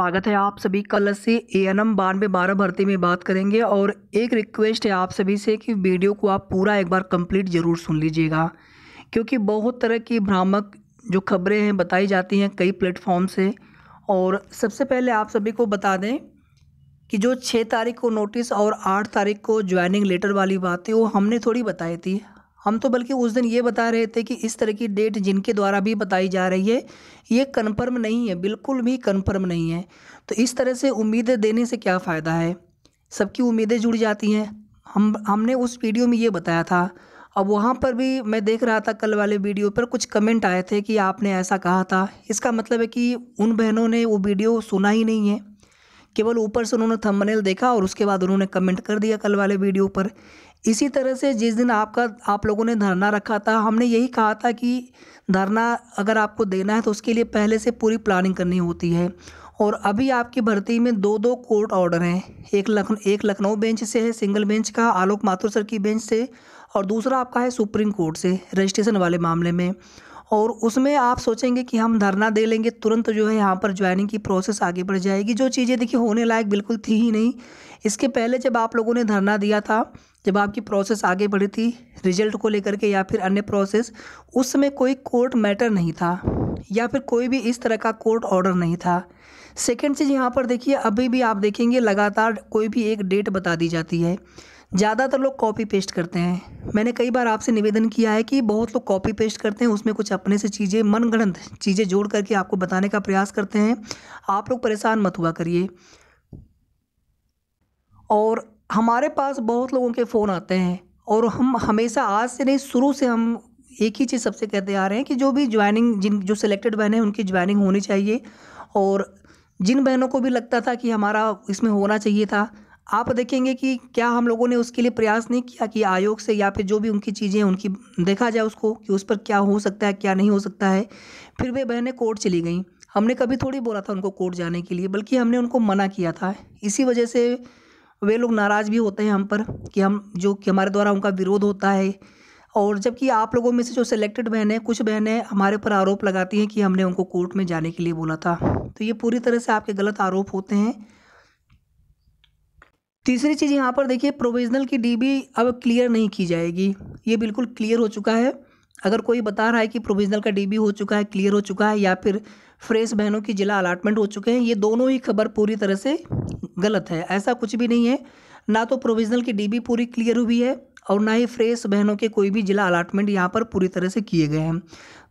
स्वागत है आप सभी कल से ए एन एम बानवे बारह भर्ती में बात करेंगे और एक रिक्वेस्ट है आप सभी से कि वीडियो को आप पूरा एक बार कंप्लीट ज़रूर सुन लीजिएगा क्योंकि बहुत तरह की भ्रामक जो खबरें हैं बताई जाती हैं कई प्लेटफॉर्म से और सबसे पहले आप सभी को बता दें कि जो छः तारीख को नोटिस और आठ तारीख को ज्वाइनिंग लेटर वाली बात है वो हमने थोड़ी बताई थी हम तो बल्कि उस दिन ये बता रहे थे कि इस तरह की डेट जिनके द्वारा भी बताई जा रही है ये कन्फर्म नहीं है बिल्कुल भी कन्फर्म नहीं है तो इस तरह से उम्मीदें देने से क्या फ़ायदा है सबकी उम्मीदें जुड़ जाती हैं हम हमने उस वीडियो में ये बताया था अब वहाँ पर भी मैं देख रहा था कल वाले वीडियो पर कुछ कमेंट आए थे कि आपने ऐसा कहा था इसका मतलब है कि उन बहनों ने वो वीडियो सुना ही नहीं है केवल ऊपर से उन्होंने थंबनेल देखा और उसके बाद उन्होंने कमेंट कर दिया कल वाले वीडियो पर इसी तरह से जिस दिन आपका आप लोगों ने धरना रखा था हमने यही कहा था कि धरना अगर आपको देना है तो उसके लिए पहले से पूरी प्लानिंग करनी होती है और अभी आपकी भर्ती में दो दो कोर्ट ऑर्डर हैं एक लखनऊ एक लखनऊ बेंच से है सिंगल बेंच का आलोक माथुर सर की बेंच से और दूसरा आपका है सुप्रीम कोर्ट से रजिस्ट्रेशन वाले मामले में और उसमें आप सोचेंगे कि हम धरना दे लेंगे तुरंत जो है यहाँ पर ज्वाइनिंग की प्रोसेस आगे बढ़ जाएगी जो चीज़ें देखिए होने लायक बिल्कुल थी ही नहीं इसके पहले जब आप लोगों ने धरना दिया था जब आपकी प्रोसेस आगे बढ़ी थी रिजल्ट को लेकर के या फिर अन्य प्रोसेस उस समय कोई कोर्ट मैटर नहीं था या फिर कोई भी इस तरह का कोर्ट ऑर्डर नहीं था सेकेंड चीज़ यहाँ पर देखिए अभी भी आप देखेंगे लगातार कोई भी एक डेट बता दी जाती है ज़्यादातर लोग कॉपी पेस्ट करते हैं मैंने कई बार आपसे निवेदन किया है कि बहुत लोग कॉपी पेस्ट करते हैं उसमें कुछ अपने से चीज़ें मनगढ़ंत चीज़ें जोड़ करके आपको बताने का प्रयास करते हैं आप लोग परेशान मत हुआ करिए और हमारे पास बहुत लोगों के फ़ोन आते हैं और हम हमेशा आज से नहीं शुरू से हम एक ही चीज़ सबसे कहते आ रहे हैं कि जो भी ज्वाइनिंग जिन जो सिलेक्टेड बहन है उनकी ज्वाइनिंग होनी चाहिए और जिन बहनों को भी लगता था कि हमारा इसमें होना चाहिए था आप देखेंगे कि क्या हम लोगों ने उसके लिए प्रयास नहीं किया कि आयोग से या फिर जो भी उनकी चीज़ें उनकी देखा जाए उसको कि उस पर क्या हो सकता है क्या नहीं हो सकता है फिर वे बहनें कोर्ट चली गई हमने कभी थोड़ी बोला था उनको कोर्ट जाने के लिए बल्कि हमने उनको मना किया था इसी वजह से वे लोग नाराज़ भी होते हैं हम पर कि हम जो कि हमारे द्वारा उनका विरोध होता है और जबकि आप लोगों में से जो सिलेक्टेड बहनें कुछ बहनें हमारे ऊपर आरोप लगाती हैं कि हमने उनको कोर्ट में जाने के लिए बोला था तो ये पूरी तरह से आपके गलत आरोप होते हैं तीसरी चीज़ यहाँ पर देखिए प्रोविजनल की डीबी अब क्लियर नहीं की जाएगी ये बिल्कुल क्लियर हो चुका है अगर कोई बता रहा है कि प्रोविजनल का डीबी हो चुका है क्लियर हो चुका है या फिर फ्रेश बहनों की जिला अलाटमेंट हो चुके हैं ये दोनों ही खबर पूरी तरह से गलत है ऐसा कुछ भी नहीं है ना तो प्रोविजनल की डीबी पूरी क्लियर हुई है और ना ही फ्रेश बहनों के कोई भी जिला अलाटमेंट यहाँ पर पूरी तरह से किए गए हैं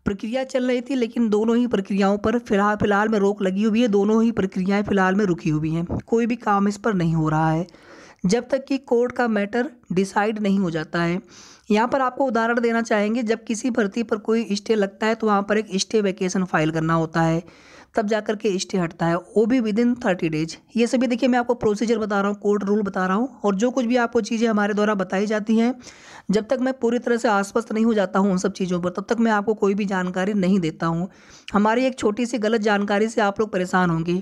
प्रक्रिया चल रही थी लेकिन दोनों ही प्रक्रियाओं पर फिलहाल फिलहाल में रोक लगी हुई है दोनों ही प्रक्रियाएं फिलहाल में रुकी हुई हैं कोई भी काम इस पर नहीं हो रहा है जब तक कि कोर्ट का मैटर डिसाइड नहीं हो जाता है यहाँ पर आपको उदाहरण देना चाहेंगे जब किसी भर्ती पर कोई स्टे लगता है तो वहाँ पर एक स्टे वैकेशन फाइल करना होता है तब जा कर के स्टे हटता है वो भी विद इन थर्टी डेज ये सभी देखिए मैं आपको प्रोसीजर बता रहा हूँ कोर्ट रूल बता रहा हूँ और जो कुछ भी आपको चीज़ें हमारे द्वारा बताई जाती हैं जब तक मैं पूरी तरह से आश्वस्त नहीं हो जाता हूँ उन सब चीज़ों पर तब तक मैं आपको कोई भी जानकारी नहीं देता हूँ हमारी एक छोटी सी गलत जानकारी से आप लोग परेशान होंगे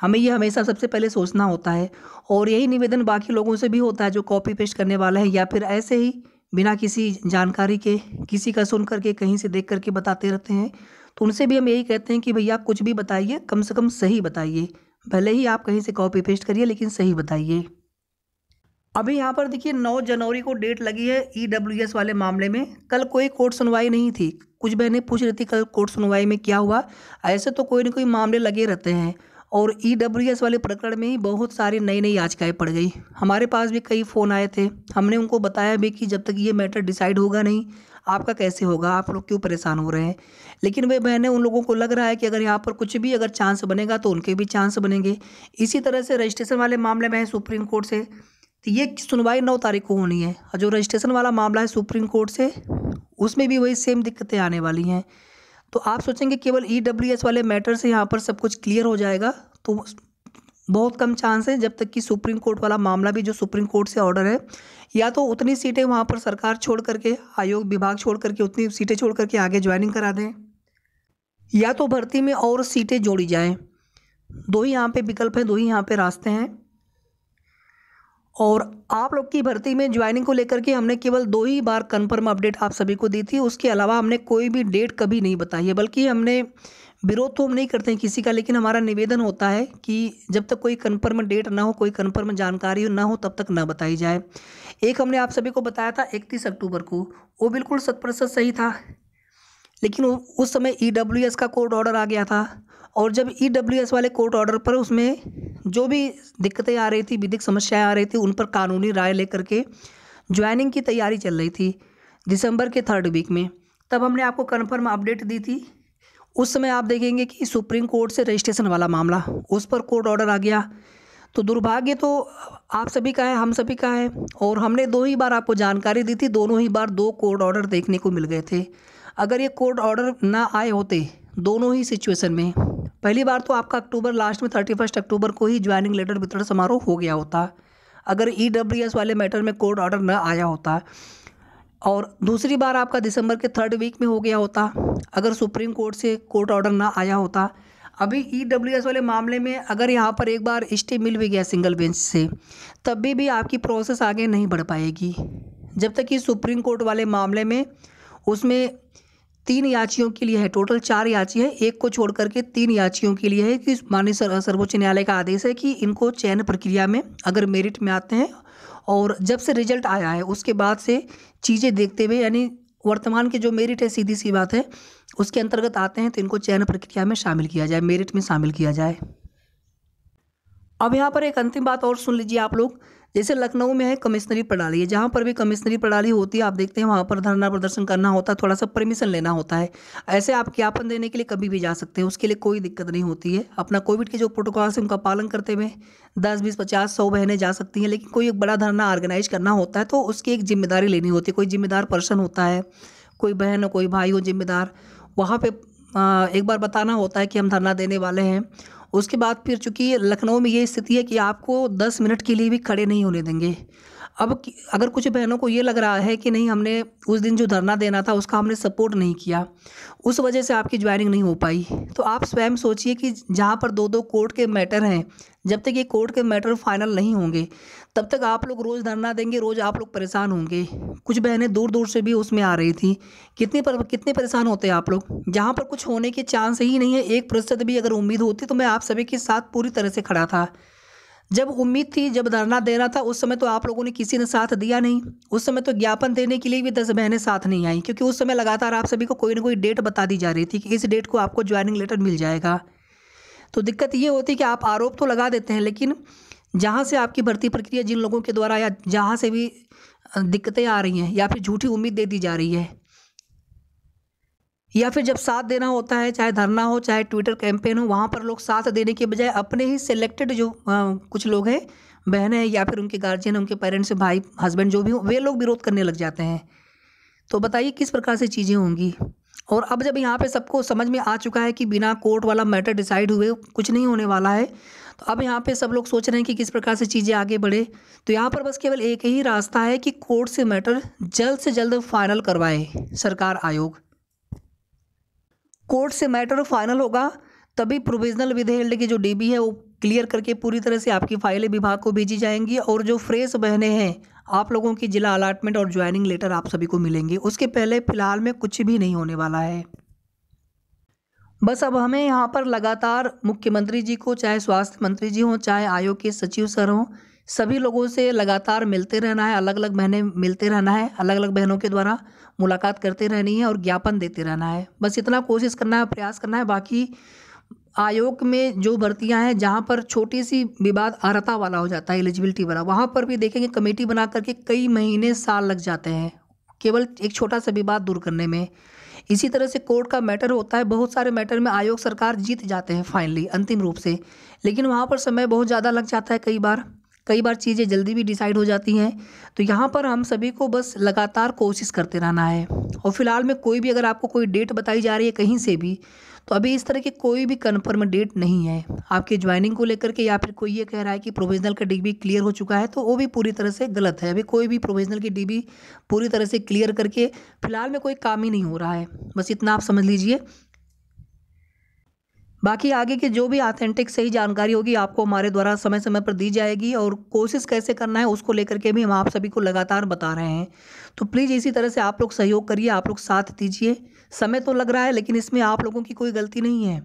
हमें ये हमेशा सबसे पहले सोचना होता है और यही निवेदन बाकी लोगों से भी होता है जो कॉपी पेस्ट करने वाला है या फिर ऐसे ही बिना किसी जानकारी के किसी का सुन करके कहीं से देख करके बताते रहते हैं तो उनसे भी हम यही कहते हैं कि भैया आप कुछ भी बताइए कम से कम सही बताइए भले ही आप कहीं से कॉपी पेस्ट करिए लेकिन सही बताइए अभी यहाँ पर देखिए 9 जनवरी को डेट लगी है ई e वाले मामले में कल कोई कोर्ट सुनवाई नहीं थी कुछ बहनें पूछ रही थी कल कोर्ट सुनवाई में क्या हुआ ऐसे तो कोई ना कोई मामले लगे रहते हैं और ई e वाले प्रकरण में ही बहुत सारी नई नई याचिकाएँ पड़ गई हमारे पास भी कई फ़ोन आए थे हमने उनको बताया भी कि जब तक ये मैटर डिसाइड होगा नहीं आपका कैसे होगा आप लोग क्यों परेशान हो रहे हैं लेकिन वे बहने उन लोगों को लग रहा है कि अगर यहाँ पर कुछ भी अगर चांस बनेगा तो उनके भी चांस बनेंगे इसी तरह से रजिस्ट्रेशन वाले मामले में सुप्रीम कोर्ट से तो ये सुनवाई नौ तारीख को होनी है और जो रजिस्ट्रेशन वाला मामला है सुप्रीम कोर्ट से उसमें भी वही सेम दिक्कतें आने वाली हैं तो आप सोचेंगे केवल ई डब्ल्यू एस वाले मैटर से यहाँ पर सब कुछ क्लियर हो जाएगा तो बहुत कम चांस है जब तक कि सुप्रीम कोर्ट वाला मामला भी जो सुप्रीम कोर्ट से ऑर्डर है या तो उतनी सीटें वहाँ पर सरकार छोड़ करके आयोग विभाग छोड़ करके उतनी सीटें छोड़ करके आगे ज्वाइनिंग करा दें या तो भर्ती में और सीटें जोड़ी जाएँ दो ही यहाँ पे विकल्प हैं दो ही यहाँ पे रास्ते हैं और आप लोग की भर्ती में ज्वाइनिंग को लेकर के हमने केवल दो ही बार कन्फर्म अपडेट आप सभी को दी थी उसके अलावा हमने कोई भी डेट कभी नहीं बताई है बल्कि हमने विरोध तो हम नहीं करते हैं किसी का लेकिन हमारा निवेदन होता है कि जब तक कोई कन्फर्म डेट ना हो कोई कन्फर्म जानकारी ना हो तब तक ना बताई जाए एक हमने आप सभी को बताया था इकतीस अक्टूबर को वो बिल्कुल शत सही था लेकिन उस समय ई e का कोर्ट ऑर्डर आ गया था और जब ई e वाले कोर्ट ऑर्डर पर उसमें जो भी दिक्कतें आ रही थी विधिक समस्याएं आ रही थी उन पर कानूनी राय लेकर के ज्वाइनिंग की तैयारी चल रही थी दिसंबर के थर्ड वीक में तब हमने आपको कन्फर्म अपडेट दी थी उस समय आप देखेंगे कि सुप्रीम कोर्ट से रजिस्ट्रेशन वाला मामला उस पर कोर्ट ऑर्डर आ गया तो दुर्भाग्य तो आप सभी का है हम सभी का है और हमने दो ही बार आपको जानकारी दी थी दोनों ही बार दो कोर्ट ऑर्डर देखने को मिल गए थे अगर ये कोर्ट ऑर्डर ना आए होते दोनों ही सिचुएशन में पहली बार तो आपका अक्टूबर लास्ट में थर्टी फर्स्ट अक्टूबर को ही ज्वाइनिंग लेटर वितरण समारोह हो गया होता अगर ई डब्ल्यू एस वाले मैटर में कोर्ट ऑर्डर न आया होता और दूसरी बार आपका दिसंबर के थर्ड वीक में हो गया होता अगर सुप्रीम कोर्ट से कोर्ट ऑर्डर ना आया होता अभी ई डब्ल्यू एस वाले मामले में अगर यहाँ पर एक बार स्टे मिल भी गया सिंगल बेंच से तब भी भी आपकी प्रोसेस आगे नहीं बढ़ पाएगी जब तक कि सुप्रीम कोर्ट वाले मामले में उसमें तीन याचियों के लिए है टोटल चार याची है एक को छोड़ करके तीन याचियों के लिए है कि माननीय सर्वोच्च न्यायालय का आदेश है कि इनको चयन प्रक्रिया में अगर मेरिट में आते हैं और जब से रिजल्ट आया है उसके बाद से चीज़ें देखते हुए यानी वर्तमान के जो मेरिट है सीधी सी बात है उसके अंतर्गत आते हैं तो इनको चयन प्रक्रिया में शामिल किया जाए मेरिट में शामिल किया जाए अब यहाँ पर एक अंतिम बात और सुन लीजिए आप लोग जैसे लखनऊ में है कमिश्नरी प्रणाली है जहाँ पर भी कमिश्नरी प्रणाली होती है आप देखते हैं वहाँ पर धरना प्रदर्शन करना होता है थोड़ा सा परमिशन लेना होता है ऐसे आप ज्ञापन देने के लिए कभी भी जा सकते हैं उसके लिए कोई दिक्कत नहीं होती है अपना कोविड के जो प्रोटोकॉल्स हैं उनका पालन करते हुए दस बीस पचास सौ बहनें जा सकती हैं लेकिन कोई एक बड़ा धरना ऑर्गेनाइज करना होता है तो उसकी एक जिम्मेदारी लेनी होती है कोई जिम्मेदार पर्सन होता है कोई बहन हो कोई भाई हो जिम्मेदार वहाँ पर एक बार बताना होता है कि हम धरना देने वाले हैं उसके बाद फिर चूँकि लखनऊ में ये स्थिति है कि आपको दस मिनट के लिए भी खड़े नहीं होने देंगे अब अगर कुछ बहनों को ये लग रहा है कि नहीं हमने उस दिन जो धरना देना था उसका हमने सपोर्ट नहीं किया उस वजह से आपकी ज्वाइनिंग नहीं हो पाई तो आप स्वयं सोचिए कि जहाँ पर दो दो कोर्ट के मैटर हैं जब तक ये कोर्ट के मैटर फाइनल नहीं होंगे तब तक आप लोग रोज़ धरना देंगे रोज़ आप लोग परेशान होंगे कुछ बहनें दूर दूर से भी उसमें आ रही थी कितने पर कितने परेशान होते हैं आप लोग जहाँ पर कुछ होने के चांस ही नहीं है एक प्रतिशत भी अगर उम्मीद होती तो मैं आप सभी के साथ पूरी तरह से खड़ा था जब उम्मीद थी जब धरना देना था उस समय तो आप लोगों ने किसी ने साथ दिया नहीं उस समय तो ज्ञापन देने के लिए भी दस बहनें साथ नहीं आई क्योंकि उस समय लगातार आप सभी को कोई ना कोई डेट बता दी जा रही थी कि इस डेट को आपको ज्वाइनिंग लेटर मिल जाएगा तो दिक्कत ये होती कि आप आरोप तो लगा देते हैं लेकिन जहाँ से आपकी भर्ती प्रक्रिया जिन लोगों के द्वारा या जहाँ से भी दिक्कतें आ रही हैं या फिर झूठी उम्मीद दे दी जा रही है या फिर जब साथ देना होता है चाहे धरना हो चाहे ट्विटर कैंपेन हो वहाँ पर लोग साथ देने के बजाय अपने ही सिलेक्टेड जो आ, कुछ लोग हैं बहनें हैं या फिर उनके गार्जियन उनके पेरेंट्स भाई हस्बैंड जो भी हो वे लोग विरोध करने लग जाते हैं तो बताइए किस प्रकार से चीज़ें होंगी और अब जब यहाँ पे सबको समझ में आ चुका है कि बिना कोर्ट वाला मैटर डिसाइड हुए कुछ नहीं होने वाला है तो अब यहाँ पे सब लोग सोच रहे हैं कि किस प्रकार से चीज़ें आगे बढ़े तो यहाँ पर बस केवल एक ही रास्ता है कि कोर्ट से मैटर जल्द से जल्द फाइनल करवाए सरकार आयोग कोर्ट से मैटर फाइनल होगा तभी प्रोविजनल विधेयल्ड की जो डीबी है वो क्लियर करके पूरी तरह से आपकी फाइलें विभाग को भेजी जाएंगी और जो फ्रेश बहने हैं आप लोगों की जिला अलाटमेंट और ज्वाइनिंग लेटर आप सभी को मिलेंगे उसके पहले फिलहाल में कुछ भी नहीं होने वाला है बस अब हमें यहाँ पर लगातार मुख्यमंत्री जी को चाहे स्वास्थ्य मंत्री जी हों चाहे आयोग के सचिव सर हों सभी लोगों से लगातार मिलते रहना है अलग अलग बहनें मिलते रहना है अलग अलग बहनों के द्वारा मुलाकात करते रहनी है और ज्ञापन देते रहना है बस इतना कोशिश करना है प्रयास करना है बाकी आयोग में जो भर्तियां हैं जहां पर छोटी सी विवाद अर्ता वाला हो जाता है एलिजिबिलिटी वाला वहां पर भी देखेंगे कमेटी बना करके कई महीने साल लग जाते हैं केवल एक छोटा सा विवाद दूर करने में इसी तरह से कोर्ट का मैटर होता है बहुत सारे मैटर में आयोग सरकार जीत जाते हैं फाइनली अंतिम रूप से लेकिन वहाँ पर समय बहुत ज़्यादा लग जाता है कई बार कई बार चीज़ें जल्दी भी डिसाइड हो जाती हैं तो यहाँ पर हम सभी को बस लगातार कोशिश करते रहना है और फिलहाल में कोई भी अगर आपको कोई डेट बताई जा रही है कहीं से भी तो अभी इस तरह की कोई भी कन्फर्म डेट नहीं है आपकी ज्वाइनिंग को लेकर के या फिर कोई ये कह रहा है कि प्रोविजनल का डिग्री क्लियर हो चुका है तो वो भी पूरी तरह से गलत है अभी कोई भी प्रोविजनल की डिग्री पूरी तरह से क्लियर करके फिलहाल में कोई काम ही नहीं हो रहा है बस इतना आप समझ लीजिए बाकी आगे की जो भी ऑथेंटिक सही जानकारी होगी आपको हमारे द्वारा समय समय पर दी जाएगी और कोशिश कैसे करना है उसको लेकर के भी हम आप सभी को लगातार बता रहे हैं तो प्लीज़ इसी तरह से आप लोग सहयोग करिए आप लोग साथ दीजिए समय तो लग रहा है लेकिन इसमें आप लोगों की कोई गलती नहीं है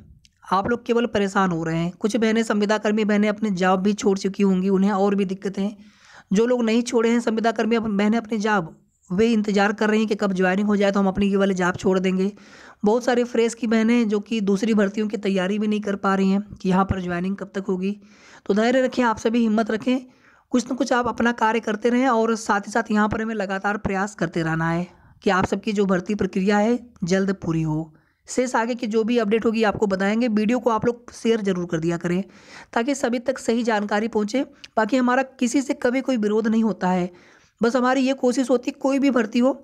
आप लोग केवल परेशान हो रहे हैं कुछ बहनें संविदाकर्मी बहनें अपने जॉब भी छोड़ चुकी होंगी उन्हें और भी दिक्कतें जो लोग नहीं छोड़े हैं संविदाकर्मी बहनें अपने जॉब वे इंतज़ार कर रही हैं कि कब ज्वाइनिंग हो जाए तो हम अपनी ये वाले जाप छोड़ देंगे बहुत सारे फ्रेश की बहनें जो कि दूसरी भर्तियों की तैयारी भी नहीं कर पा रही हैं कि यहाँ पर ज्वाइनिंग कब तक होगी तो धैर्य रखें आप सभी हिम्मत रखें कुछ न कुछ आप अपना कार्य करते रहें और साथ ही साथ यहाँ पर हमें लगातार प्रयास करते रहना है कि आप सबकी जो भर्ती प्रक्रिया है जल्द पूरी हो शेष आगे की जो भी अपडेट होगी आपको बताएंगे वीडियो को आप लोग शेयर जरूर कर दिया करें ताकि सभी तक सही जानकारी पहुंचे बाकी हमारा किसी से कभी कोई विरोध नहीं होता है बस हमारी ये कोशिश होती है कोई भी भर्ती हो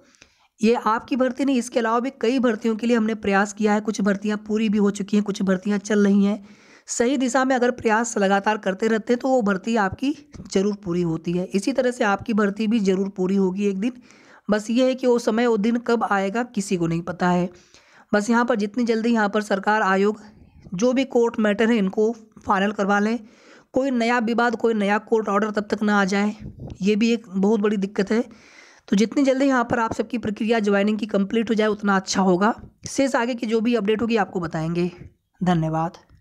ये आपकी भर्ती नहीं इसके अलावा भी कई भर्तियों के लिए हमने प्रयास किया है कुछ भर्तियाँ पूरी भी हो चुकी हैं कुछ भर्तियाँ चल रही हैं सही दिशा में अगर प्रयास लगातार करते रहते हैं तो वो भर्ती आपकी ज़रूर पूरी होती है इसी तरह से आपकी भर्ती भी ज़रूर पूरी होगी एक दिन बस ये है कि वो समय वो दिन कब आएगा किसी को नहीं पता है बस यहाँ पर जितनी जल्दी यहाँ पर सरकार आयोग जो भी कोर्ट मैटर है इनको फाइनल करवा लें कोई नया विवाद कोई नया कोर्ट ऑर्डर तब तक ना आ जाए ये भी एक बहुत बड़ी दिक्कत है तो जितनी जल्दी यहाँ पर आप सबकी प्रक्रिया ज्वाइनिंग की कंप्लीट हो जाए उतना अच्छा होगा शेष आगे की जो भी अपडेट होगी आपको बताएंगे धन्यवाद